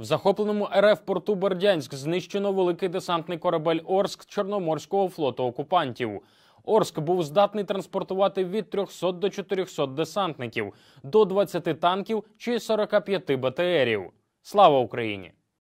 В захопленому РФ порту Бердянськ знищено великий десантний корабель Орск Чорноморського флоту окупантів. Орск був здатний транспортувати від 300 до 400 десантників, до 20 танків чи 45 БТРів. Слава Україні!